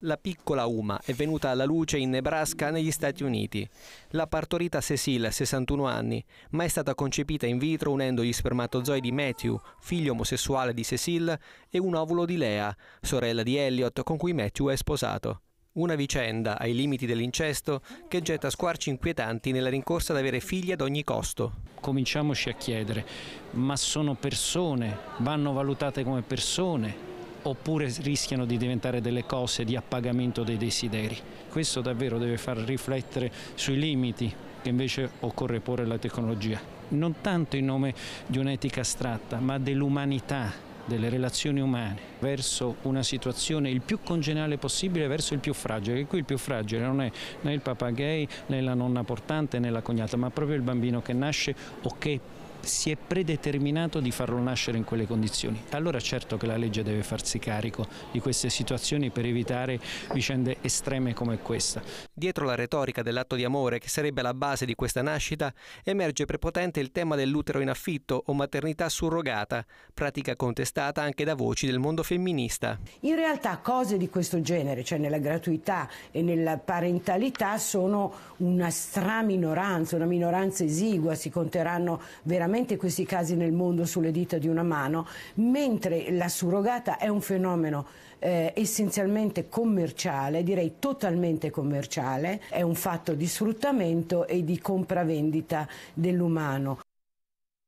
La piccola Uma è venuta alla luce in Nebraska negli Stati Uniti. L'ha partorita Cecil, 61 anni, ma è stata concepita in vitro unendo gli spermatozoi di Matthew, figlio omosessuale di Cecil, e un ovulo di Lea, sorella di Elliot con cui Matthew è sposato. Una vicenda, ai limiti dell'incesto, che getta squarci inquietanti nella rincorsa ad avere figli ad ogni costo. Cominciamoci a chiedere, ma sono persone, vanno valutate come persone, oppure rischiano di diventare delle cose di appagamento dei desideri. Questo davvero deve far riflettere sui limiti che invece occorre porre alla tecnologia, non tanto in nome di un'etica astratta, ma dell'umanità delle relazioni umane verso una situazione il più congeniale possibile verso il più fragile. E qui il più fragile non è né il papà gay, né la nonna portante, né la cognata, ma proprio il bambino che nasce o che si è predeterminato di farlo nascere in quelle condizioni. Allora certo che la legge deve farsi carico di queste situazioni per evitare vicende estreme come questa. Dietro la retorica dell'atto di amore, che sarebbe la base di questa nascita, emerge prepotente il tema dell'utero in affitto o maternità surrogata, pratica contestata anche da voci del mondo femminista. In realtà cose di questo genere, cioè nella gratuità e nella parentalità, sono una straminoranza, una minoranza esigua, si conteranno veramente questi casi nel mondo sulle dita di una mano, mentre la surrogata è un fenomeno eh, essenzialmente commerciale, direi totalmente commerciale culturale, è un fatto di sfruttamento e di compravendita dell'umano.